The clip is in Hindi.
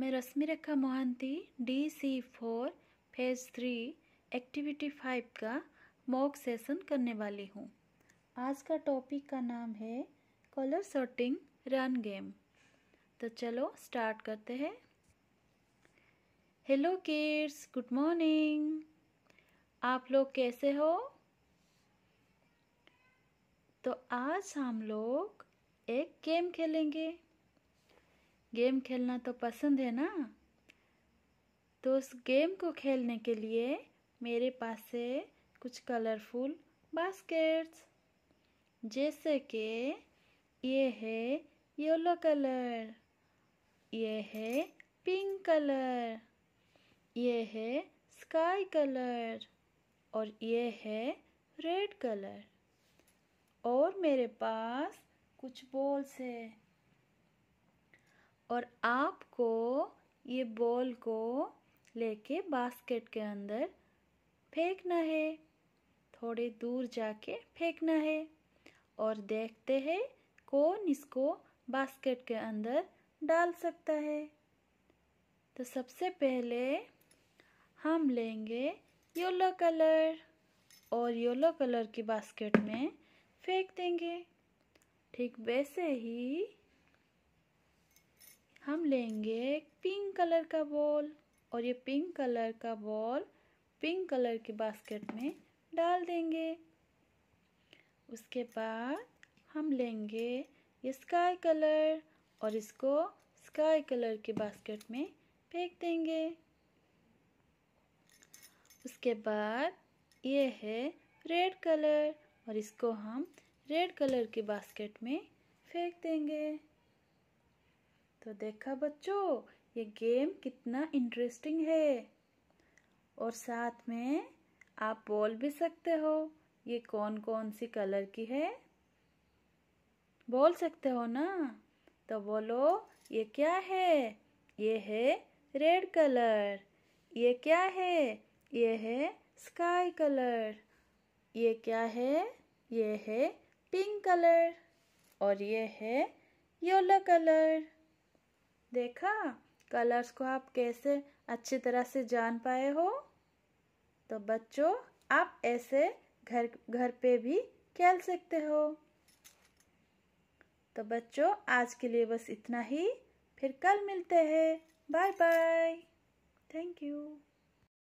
मैं Rashmi Rekha Mohanty D C four phase three activity five का मॉक सेशन करने वाली हूँ आज का टॉपिक का नाम है कलर सॉर्टिंग रन गेम तो चलो स्टार्ट करते हैं हेलो किड्स गुड मॉर्निंग आप लोग कैसे हो तो आज हम लोग एक गेम खेलेंगे गेम खेलना तो पसंद है ना तो उस गेम को खेलने के लिए मेरे पास से कुछ कलरफुल बास्केट्स जैसे कि ये है येलो कलर ये है पिंक कलर ये है स्काई कलर और ये है रेड कलर और मेरे पास कुछ बॉल्स है और आपको ये बॉल को लेके बास्केट के अंदर फेंकना है थोड़े दूर जाके फेंकना है और देखते हैं कौन इसको बास्केट के अंदर डाल सकता है तो सबसे पहले हम लेंगे येलो कलर और येलो कलर की बास्केट में फेंक देंगे ठीक वैसे ही हम लेंगे एक पिंक कलर का बॉल और ये पिंक कलर का बॉल पिंक कलर के बास्केट में डाल देंगे उसके बाद हम लेंगे ये स्काई कलर और इसको स्काई कलर के बास्केट में फेंक देंगे उसके बाद ये है रेड कलर और इसको हम रेड कलर के बास्केट में फेंक देंगे तो देखा बच्चों ये गेम कितना इंटरेस्टिंग है और साथ में आप बोल भी सकते हो ये कौन कौन सी कलर की है बोल सकते हो ना तो बोलो ये क्या है ये है रेड कलर ये क्या है ये है स्काई कलर ये क्या है ये है पिंक कलर और ये है येलो कलर देखा कलर्स को आप कैसे अच्छी तरह से जान पाए हो तो बच्चों आप ऐसे घर घर पे भी खेल सकते हो तो बच्चों आज के लिए बस इतना ही फिर कल मिलते हैं बाय बाय थैंक यू